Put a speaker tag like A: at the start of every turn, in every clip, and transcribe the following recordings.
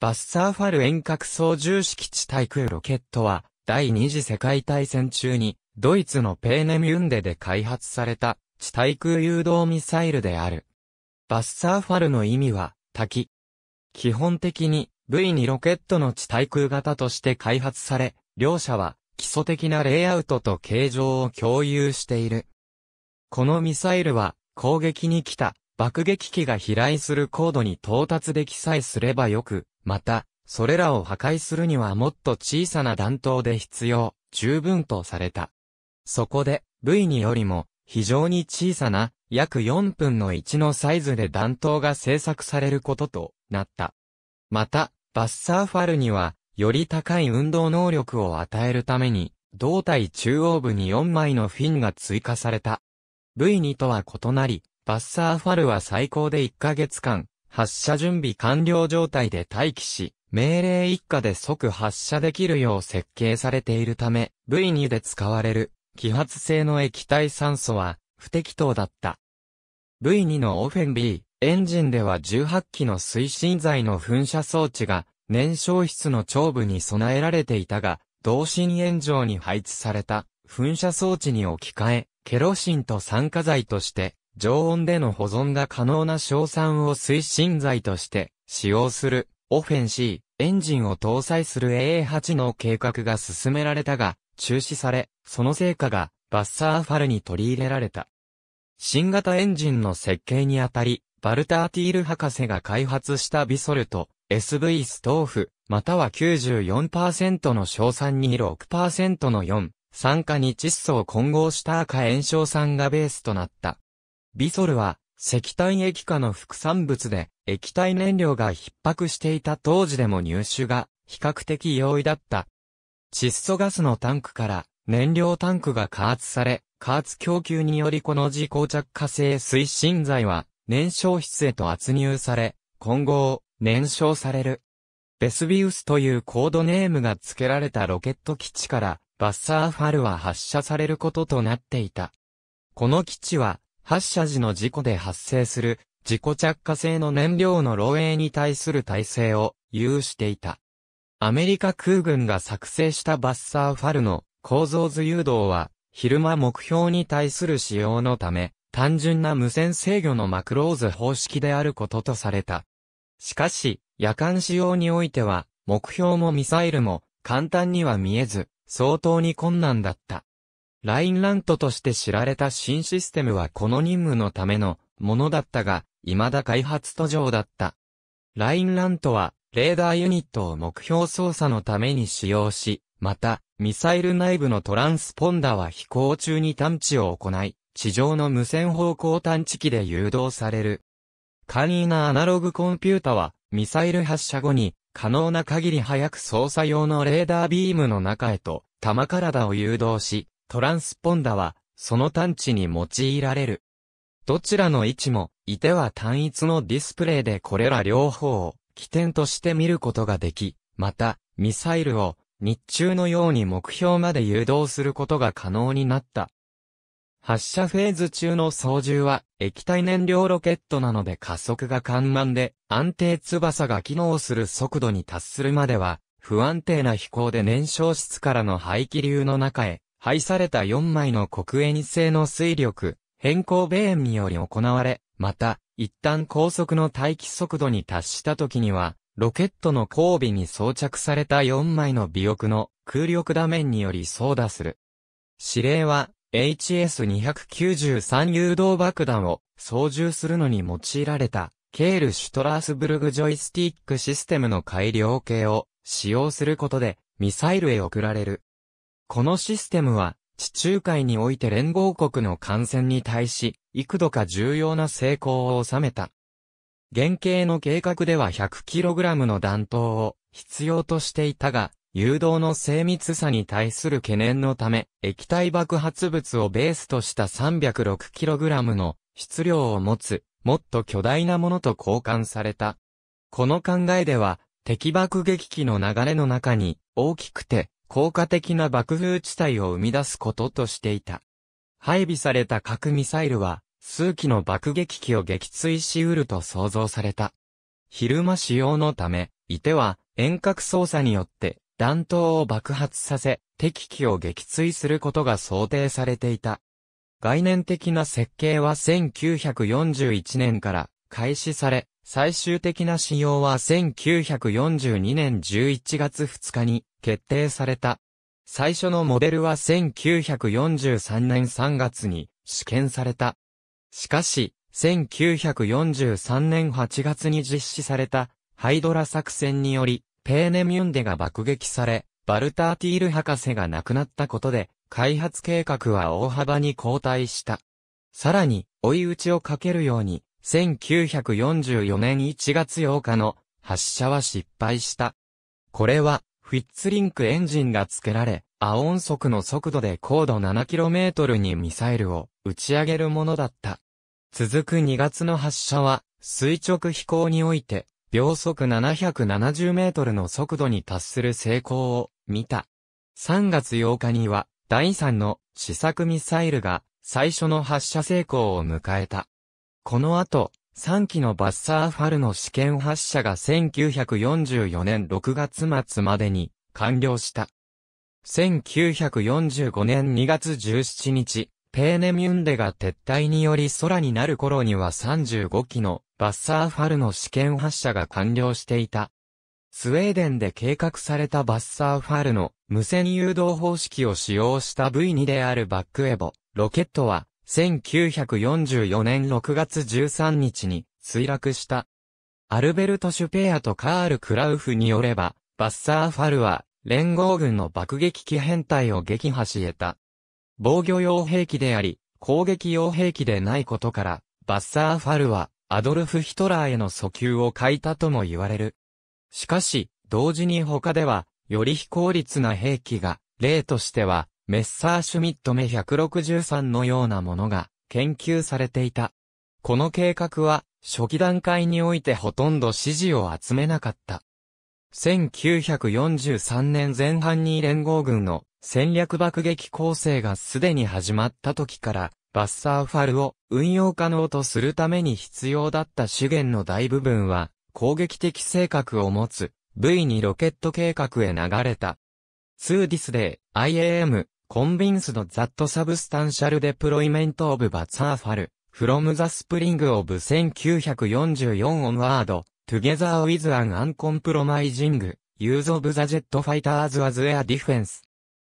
A: バッサーファル遠隔操縦式地対空ロケットは、第二次世界大戦中に、ドイツのペーネミュンデで開発された、地対空誘導ミサイルである。バッサーファルの意味は、滝。基本的に、V2 ロケットの地対空型として開発され、両者は、基礎的なレイアウトと形状を共有している。このミサイルは、攻撃に来た、爆撃機が飛来する高度に到達できさえすればよく、また、それらを破壊するにはもっと小さな弾頭で必要、十分とされた。そこで、V2 よりも、非常に小さな、約4分の1のサイズで弾頭が製作されることとなった。また、バッサーファルには、より高い運動能力を与えるために、胴体中央部に4枚のフィンが追加された。V2 とは異なり、バッサーファルは最高で1ヶ月間、発射準備完了状態で待機し、命令一下で即発射できるよう設計されているため、V2 で使われる、揮発性の液体酸素は、不適当だった。V2 のオフェン B、エンジンでは18機の推進剤の噴射装置が、燃焼室の頂部に備えられていたが、同心炎上に配置された、噴射装置に置き換え、ケロシンと酸化剤として、常温での保存が可能な硝酸を推進剤として使用するオフェンシーエンジンを搭載する AA8 の計画が進められたが中止され、その成果がバッサーファルに取り入れられた。新型エンジンの設計にあたり、バルターティール博士が開発したビソルト、SV ストーフ、または94%の硝酸に6%の4、酸化に窒素を混合した赤炎症酸がベースとなった。ビソルは、石炭液化の副産物で、液体燃料が逼迫していた当時でも入手が比較的容易だった。窒素ガスのタンクから燃料タンクが加圧され、加圧供給によりこの自膠着火性推進剤は燃焼室へと圧入され、混合、燃焼される。ベスビウスというコードネームが付けられたロケット基地からバッサーファルは発射されることとなっていた。この基地は発射時の事故で発生する自己着火性の燃料の漏洩に対する体制を有していた。アメリカ空軍が作成したバッサーファルの構造図誘導は昼間目標に対する使用のため単純な無線制御のマクローズ方式であることとされた。しかし夜間使用においては目標もミサイルも簡単には見えず相当に困難だった。ラインラントとして知られた新システムはこの任務のためのものだったが、未だ開発途上だった。ラインラントは、レーダーユニットを目標操作のために使用し、また、ミサイル内部のトランスポンダは飛行中に探知を行い、地上の無線方向探知機で誘導される。簡易なアナログコンピュータは、ミサイル発射後に、可能な限り早く操作用のレーダービームの中へと、弾体を誘導し、トランスポンダは、その探知に用いられる。どちらの位置も、いては単一のディスプレイでこれら両方を起点として見ることができ、また、ミサイルを日中のように目標まで誘導することが可能になった。発射フェーズ中の操縦は液体燃料ロケットなので加速が緩慢で安定翼が機能する速度に達するまでは不安定な飛行で燃焼室からの排気流の中へ愛された4枚の黒煙製の水力、変更米塩により行われ、また、一旦高速の待機速度に達した時には、ロケットの後尾に装着された4枚の尾翼の空力打面により操打する。指令は、HS293 誘導爆弾を操縦するのに用いられた、ケール・シュトラースブルグジョイスティックシステムの改良系を使用することで、ミサイルへ送られるこのシステムは、地中海において連合国の艦船に対し、幾度か重要な成功を収めた。原型の計画では 100kg の弾頭を必要としていたが、誘導の精密さに対する懸念のため、液体爆発物をベースとした 306kg の質量を持つ、もっと巨大なものと交換された。この考えでは、敵爆撃機の流れの中に、大きくて効果的な爆風地帯を生み出すこととしていた。配備された核ミサイルは、数機の爆撃機を撃墜し得ると想像された。昼間使用のため、いては遠隔操作によって弾頭を爆発させ、敵機を撃墜することが想定されていた。概念的な設計は1941年から開始され、最終的な使用は1942年11月2日に決定された。最初のモデルは1943年3月に試験された。しかし、1943年8月に実施されたハイドラ作戦により、ペーネミュンデが爆撃され、バルターティール博士が亡くなったことで、開発計画は大幅に後退した。さらに、追い打ちをかけるように、1944年1月8日の発射は失敗した。これは、フィッツリンクエンジンが付けられ、アオン速の速度で高度 7km にミサイルを打ち上げるものだった。続く2月の発射は、垂直飛行において、秒速770メートルの速度に達する成功を見た。3月8日には、第3の試作ミサイルが最初の発射成功を迎えた。この後、3機のバッサーファルの試験発射が1944年6月末までに完了した。1945年2月17日、ペーネミュンデが撤退により空になる頃には35機のバッサーファルの試験発射が完了していた。スウェーデンで計画されたバッサーファルの無線誘導方式を使用した V2 であるバックエボロケットは1944年6月13日に墜落した。アルベルト・シュペアとカール・クラウフによれば、バッサー・ファルは、連合軍の爆撃機編隊を撃破し得た。防御用兵器であり、攻撃用兵器でないことから、バッサー・ファルは、アドルフ・ヒトラーへの訴求を欠いたとも言われる。しかし、同時に他では、より非効率な兵器が、例としては、メッサーシュミット目163のようなものが研究されていた。この計画は初期段階においてほとんど支持を集めなかった。1943年前半に連合軍の戦略爆撃構成がすでに始まった時から、バッサーファルを運用可能とするために必要だった資源の大部分は、攻撃的性格を持つ V2 ロケット計画へ流れた。ツーディスデー、IAM、convince d that substantial deployment of b a t s a f a l from the spring of 1944 onward, together with an uncompromising, use of the jet fighters as air defense.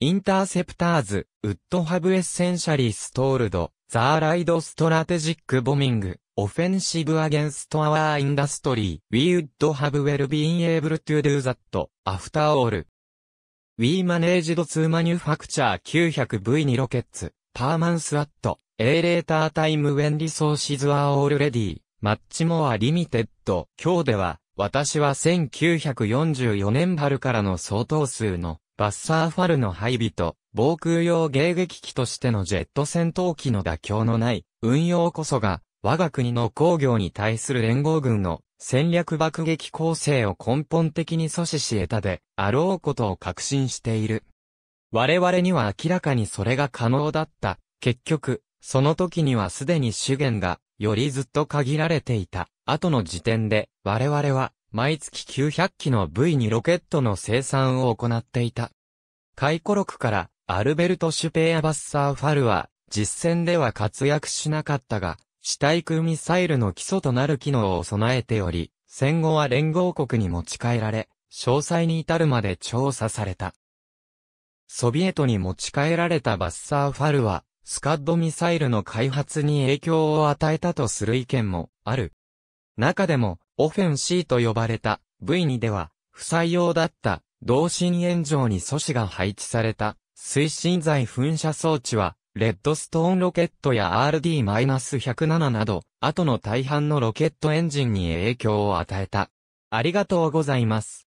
A: Interceptors, would have essentially stalled, the Allied strategic bombing, offensive against our industry. We would have well been able to do that, after all. We managed to manufacture 900V にロケッツ、パーマンスアット、A l レータータイムウェンリソーシズアーオールレディ、マッチモアリミテッド、今日では、私は1944年春からの相当数の、バッサーファルの配備と、防空用迎撃機としてのジェット戦闘機の妥協のない運用こそが、我が国の工業に対する連合軍の戦略爆撃構成を根本的に阻止し得たであろうことを確信している。我々には明らかにそれが可能だった。結局、その時にはすでに資源がよりずっと限られていた。後の時点で我々は毎月900機の V2 ロケットの生産を行っていた。回顧録からアルベルト・シュペーアバッサー・ファルは実戦では活躍しなかったが、地対空ミサイルの基礎となる機能を備えており、戦後は連合国に持ち帰られ、詳細に至るまで調査された。ソビエトに持ち帰られたバッサーファルは、スカッドミサイルの開発に影響を与えたとする意見もある。中でも、オフェン C と呼ばれた V2 では、不採用だった同心炎上に素子が配置された推進剤噴射装置はレッドストーンロケットや RD-107 など、後の大半のロケットエンジンに影響を与えた。ありがとうございます。